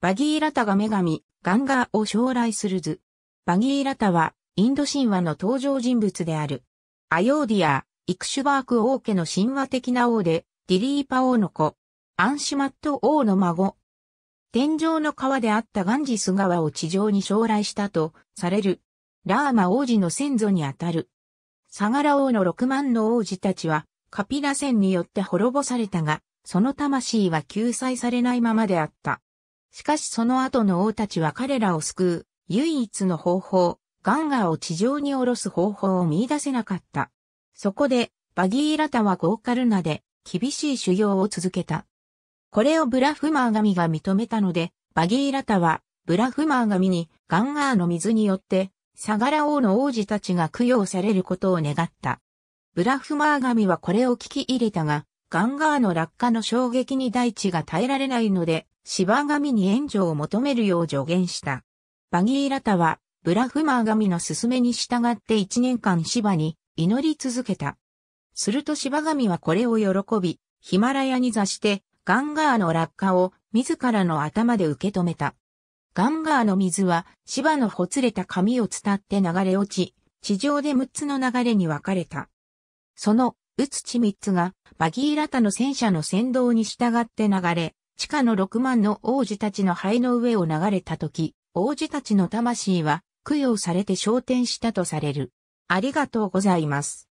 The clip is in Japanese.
バギーラタが女神、ガンガーを将来する図。バギーラタは、インド神話の登場人物である。アヨーディア、イクシュバーク王家の神話的な王で、ディリーパ王の子、アンシュマット王の孫。天上の川であったガンジス川を地上に将来したとされる。ラーマ王子の先祖にあたる。サガラ王の六万の王子たちは、カピラ戦によって滅ぼされたが、その魂は救済されないままであった。しかしその後の王たちは彼らを救う、唯一の方法、ガンガーを地上に下ろす方法を見出せなかった。そこで、バギーラタはゴーカルナで、厳しい修行を続けた。これをブラフマー神が認めたので、バギーラタは、ブラフマー神にガンガーの水によって、サガラ王の王子たちが供養されることを願った。ブラフマー神はこれを聞き入れたが、ガンガーの落下の衝撃に大地が耐えられないので、芝神に援助を求めるよう助言した。バギーラタは、ブラフマー神の勧めに従って一年間芝に祈り続けた。すると芝神はこれを喜び、ヒマラヤに座して、ガンガーの落下を自らの頭で受け止めた。ガンガーの水は芝のほつれた髪を伝って流れ落ち、地上で6つの流れに分かれた。その宇津地つが、バギーラタの戦車の先導に従って流れ、地下の6万の王子たちの灰の上を流れた時、王子たちの魂は供養されて昇天したとされる。ありがとうございます。